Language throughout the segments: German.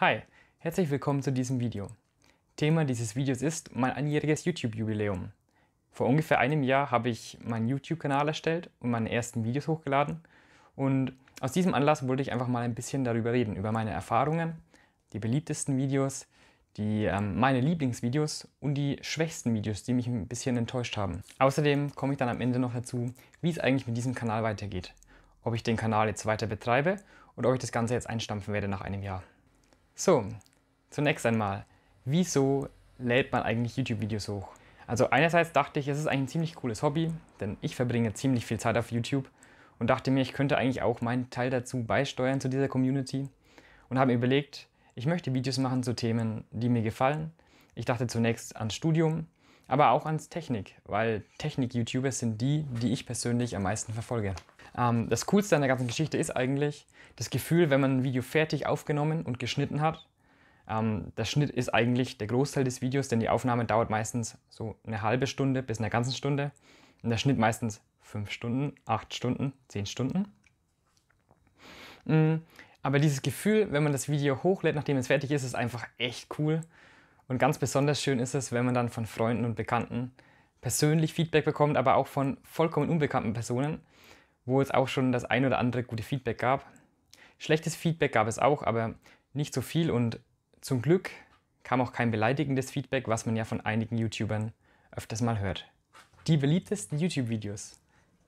Hi, herzlich willkommen zu diesem Video. Thema dieses Videos ist mein einjähriges YouTube-Jubiläum. Vor ungefähr einem Jahr habe ich meinen YouTube-Kanal erstellt und meine ersten Videos hochgeladen und aus diesem Anlass wollte ich einfach mal ein bisschen darüber reden, über meine Erfahrungen, die beliebtesten Videos, die, ähm, meine Lieblingsvideos und die schwächsten Videos, die mich ein bisschen enttäuscht haben. Außerdem komme ich dann am Ende noch dazu, wie es eigentlich mit diesem Kanal weitergeht. Ob ich den Kanal jetzt weiter betreibe oder ob ich das Ganze jetzt einstampfen werde nach einem Jahr. So, zunächst einmal, wieso lädt man eigentlich YouTube-Videos hoch? Also einerseits dachte ich, es ist eigentlich ein ziemlich cooles Hobby, denn ich verbringe ziemlich viel Zeit auf YouTube und dachte mir, ich könnte eigentlich auch meinen Teil dazu beisteuern zu dieser Community und habe mir überlegt, ich möchte Videos machen zu Themen, die mir gefallen. Ich dachte zunächst ans Studium, aber auch ans Technik, weil Technik-YouTubers sind die, die ich persönlich am meisten verfolge. Ähm, das Coolste an der ganzen Geschichte ist eigentlich das Gefühl, wenn man ein Video fertig aufgenommen und geschnitten hat. Ähm, der Schnitt ist eigentlich der Großteil des Videos, denn die Aufnahme dauert meistens so eine halbe Stunde bis eine ganze Stunde. Und der Schnitt meistens fünf Stunden, acht Stunden, zehn Stunden. Mm, aber dieses Gefühl, wenn man das Video hochlädt, nachdem es fertig ist, ist einfach echt cool. Und ganz besonders schön ist es, wenn man dann von Freunden und Bekannten persönlich Feedback bekommt, aber auch von vollkommen unbekannten Personen, wo es auch schon das ein oder andere gute Feedback gab. Schlechtes Feedback gab es auch, aber nicht so viel und zum Glück kam auch kein beleidigendes Feedback, was man ja von einigen YouTubern öfters mal hört. Die beliebtesten YouTube-Videos.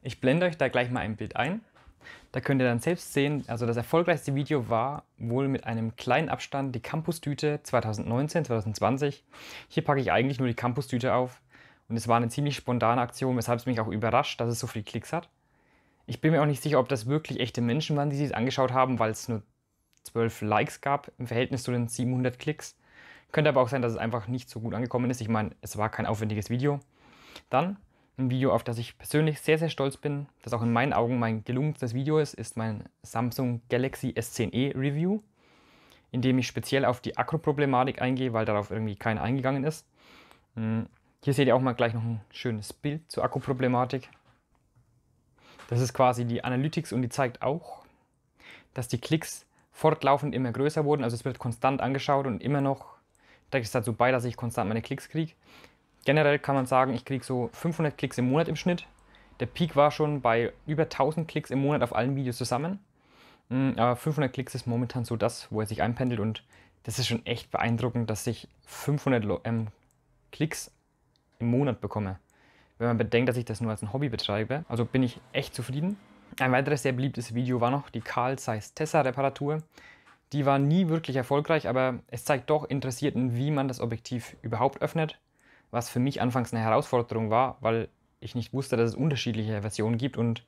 Ich blende euch da gleich mal ein Bild ein. Da könnt ihr dann selbst sehen, also das erfolgreichste Video war wohl mit einem kleinen Abstand die Campus-Tüte 2019, 2020. Hier packe ich eigentlich nur die Campus-Tüte auf und es war eine ziemlich spontane Aktion, weshalb es mich auch überrascht, dass es so viele Klicks hat. Ich bin mir auch nicht sicher, ob das wirklich echte Menschen waren, die sich angeschaut haben, weil es nur 12 Likes gab im Verhältnis zu den 700 Klicks. Könnte aber auch sein, dass es einfach nicht so gut angekommen ist. Ich meine, es war kein aufwendiges Video. Dann ein Video, auf das ich persönlich sehr, sehr stolz bin, das auch in meinen Augen mein gelungenstes Video ist, ist mein Samsung Galaxy S10e Review, in dem ich speziell auf die Akkuproblematik eingehe, weil darauf irgendwie keiner eingegangen ist. Hm, hier seht ihr auch mal gleich noch ein schönes Bild zur Akkuproblematik. Das ist quasi die Analytics und die zeigt auch, dass die Klicks fortlaufend immer größer wurden. Also es wird konstant angeschaut und immer noch trägt es dazu halt bei, dass ich konstant meine Klicks kriege. Generell kann man sagen, ich kriege so 500 Klicks im Monat im Schnitt. Der Peak war schon bei über 1000 Klicks im Monat auf allen Videos zusammen. Mm, aber 500 Klicks ist momentan so das, wo er sich einpendelt und das ist schon echt beeindruckend, dass ich 500 ähm, Klicks im Monat bekomme. Wenn man bedenkt, dass ich das nur als ein Hobby betreibe, also bin ich echt zufrieden. Ein weiteres sehr beliebtes Video war noch die Carl Zeiss Tessa Reparatur. Die war nie wirklich erfolgreich, aber es zeigt doch Interessierten, wie man das Objektiv überhaupt öffnet, was für mich anfangs eine Herausforderung war, weil ich nicht wusste, dass es unterschiedliche Versionen gibt und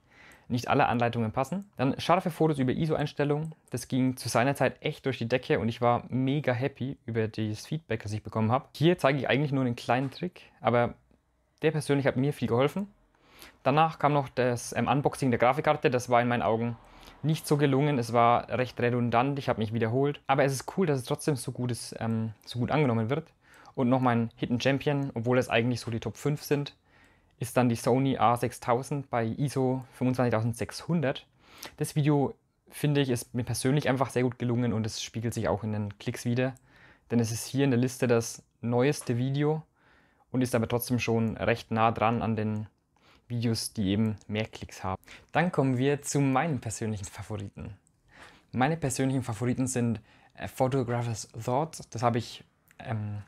nicht alle Anleitungen passen. Dann scharfe Fotos über ISO-Einstellungen. Das ging zu seiner Zeit echt durch die Decke und ich war mega happy über das Feedback, das ich bekommen habe. Hier zeige ich eigentlich nur einen kleinen Trick, aber der persönlich hat mir viel geholfen. Danach kam noch das ähm, Unboxing der Grafikkarte. Das war in meinen Augen nicht so gelungen. Es war recht redundant. Ich habe mich wiederholt. Aber es ist cool, dass es trotzdem so, gutes, ähm, so gut angenommen wird. Und noch mein Hidden Champion, obwohl es eigentlich so die Top 5 sind, ist dann die Sony A6000 bei ISO 25600. Das Video, finde ich, ist mir persönlich einfach sehr gut gelungen und es spiegelt sich auch in den Klicks wieder. Denn es ist hier in der Liste das neueste Video und ist aber trotzdem schon recht nah dran an den Videos, die eben mehr Klicks haben. Dann kommen wir zu meinen persönlichen Favoriten. Meine persönlichen Favoriten sind äh, Photographer's Thought. Das habe ich ähm,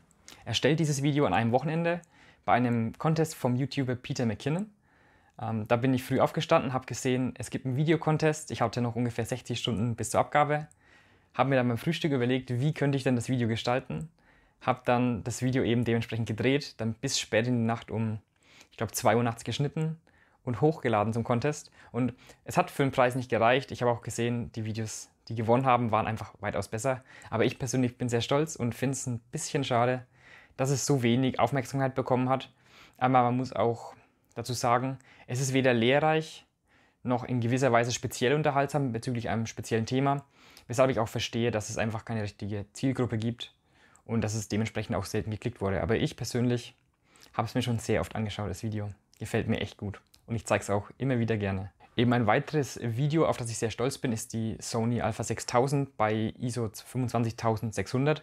erstellt, dieses Video an einem Wochenende bei einem Contest vom YouTuber Peter McKinnon. Ähm, da bin ich früh aufgestanden, habe gesehen, es gibt einen Videocontest. Ich hatte noch ungefähr 60 Stunden bis zur Abgabe. Habe mir dann beim Frühstück überlegt, wie könnte ich denn das Video gestalten habe dann das Video eben dementsprechend gedreht, dann bis spät in die Nacht um, ich glaube, 2 Uhr nachts geschnitten und hochgeladen zum Contest. Und es hat für den Preis nicht gereicht. Ich habe auch gesehen, die Videos, die gewonnen haben, waren einfach weitaus besser. Aber ich persönlich bin sehr stolz und finde es ein bisschen schade, dass es so wenig Aufmerksamkeit bekommen hat. Aber man muss auch dazu sagen, es ist weder lehrreich noch in gewisser Weise speziell unterhaltsam bezüglich einem speziellen Thema, weshalb ich auch verstehe, dass es einfach keine richtige Zielgruppe gibt und dass es dementsprechend auch selten geklickt wurde. Aber ich persönlich habe es mir schon sehr oft angeschaut, das Video. Gefällt mir echt gut und ich zeige es auch immer wieder gerne. Eben ein weiteres Video, auf das ich sehr stolz bin, ist die Sony Alpha 6000 bei ISO 25600.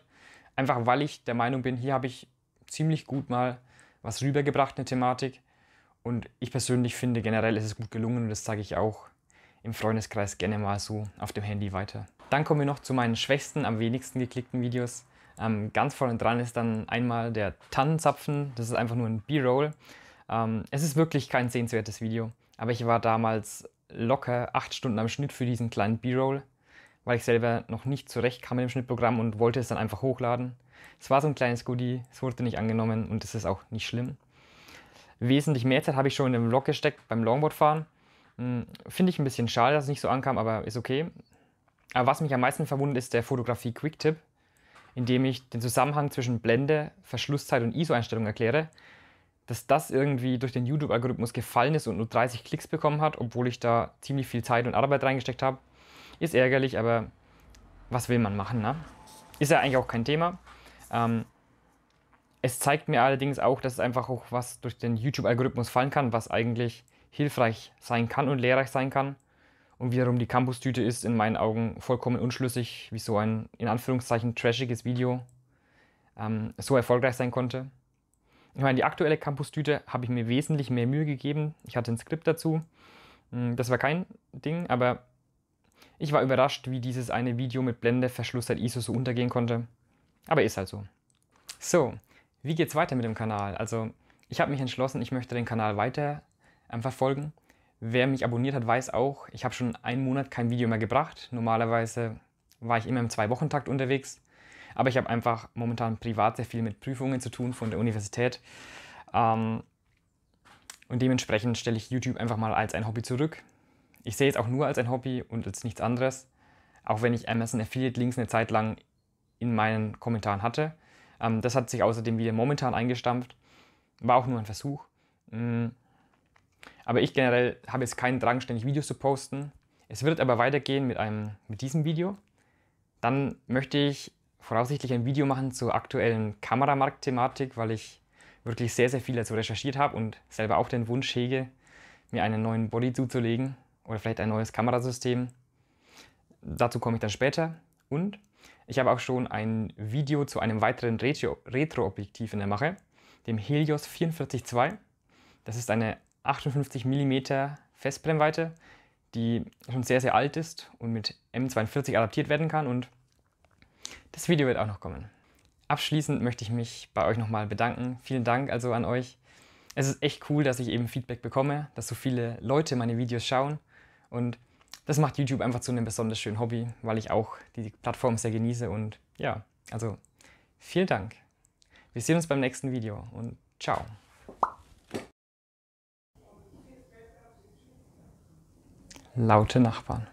Einfach weil ich der Meinung bin, hier habe ich ziemlich gut mal was rübergebracht, eine Thematik. Und ich persönlich finde, generell ist es gut gelungen und das zeige ich auch im Freundeskreis gerne mal so auf dem Handy weiter. Dann kommen wir noch zu meinen schwächsten, am wenigsten geklickten Videos. Ähm, ganz vorne dran ist dann einmal der Tannenzapfen. Das ist einfach nur ein B-Roll. Ähm, es ist wirklich kein sehenswertes Video, aber ich war damals locker acht Stunden am Schnitt für diesen kleinen B-Roll, weil ich selber noch nicht zurechtkam mit dem Schnittprogramm und wollte es dann einfach hochladen. Es war so ein kleines Goodie, es wurde nicht angenommen und es ist auch nicht schlimm. Wesentlich mehr Zeit habe ich schon in den Vlog gesteckt beim Longboardfahren. Hm, finde ich ein bisschen schade, dass es nicht so ankam, aber ist okay. Aber was mich am meisten verwundert, ist der Fotografie-Quick-Tipp indem ich den Zusammenhang zwischen Blende, Verschlusszeit und ISO-Einstellung erkläre, dass das irgendwie durch den YouTube-Algorithmus gefallen ist und nur 30 Klicks bekommen hat, obwohl ich da ziemlich viel Zeit und Arbeit reingesteckt habe, ist ärgerlich, aber was will man machen? Ne? Ist ja eigentlich auch kein Thema. Ähm, es zeigt mir allerdings auch, dass es einfach auch was durch den YouTube-Algorithmus fallen kann, was eigentlich hilfreich sein kann und lehrreich sein kann. Und wiederum die Campus-Tüte ist in meinen Augen vollkommen unschlüssig, wie so ein in Anführungszeichen trashiges Video ähm, so erfolgreich sein konnte. Ich meine, die aktuelle Campus-Tüte habe ich mir wesentlich mehr Mühe gegeben. Ich hatte ein Skript dazu. Hm, das war kein Ding, aber ich war überrascht, wie dieses eine Video mit Blende, Verschluss halt ISO so untergehen konnte. Aber ist halt so. So, wie geht's weiter mit dem Kanal? Also, ich habe mich entschlossen, ich möchte den Kanal weiter ähm, verfolgen. Wer mich abonniert hat, weiß auch, ich habe schon einen Monat kein Video mehr gebracht. Normalerweise war ich immer im Zwei-Wochen-Takt unterwegs. Aber ich habe einfach momentan privat sehr viel mit Prüfungen zu tun von der Universität. Ähm, und dementsprechend stelle ich YouTube einfach mal als ein Hobby zurück. Ich sehe es auch nur als ein Hobby und als nichts anderes. Auch wenn ich Amazon Affiliate Links eine Zeit lang in meinen Kommentaren hatte. Ähm, das hat sich außerdem wieder momentan eingestampft. War auch nur ein Versuch. Mm, aber ich generell habe jetzt keinen Drang, ständig Videos zu posten. Es wird aber weitergehen mit, einem, mit diesem Video. Dann möchte ich voraussichtlich ein Video machen zur aktuellen Kameramarkt-Thematik, weil ich wirklich sehr, sehr viel dazu recherchiert habe und selber auch den Wunsch hege, mir einen neuen Body zuzulegen oder vielleicht ein neues Kamerasystem. Dazu komme ich dann später. Und ich habe auch schon ein Video zu einem weiteren Retro-Objektiv in der Mache, dem Helios 44.2. Das ist eine 58 mm Festbrennweite, die schon sehr, sehr alt ist und mit M42 adaptiert werden kann und das Video wird auch noch kommen. Abschließend möchte ich mich bei euch nochmal bedanken. Vielen Dank also an euch. Es ist echt cool, dass ich eben Feedback bekomme, dass so viele Leute meine Videos schauen und das macht YouTube einfach zu einem besonders schönen Hobby, weil ich auch die Plattform sehr genieße und ja, also vielen Dank. Wir sehen uns beim nächsten Video und ciao. laute Nachbarn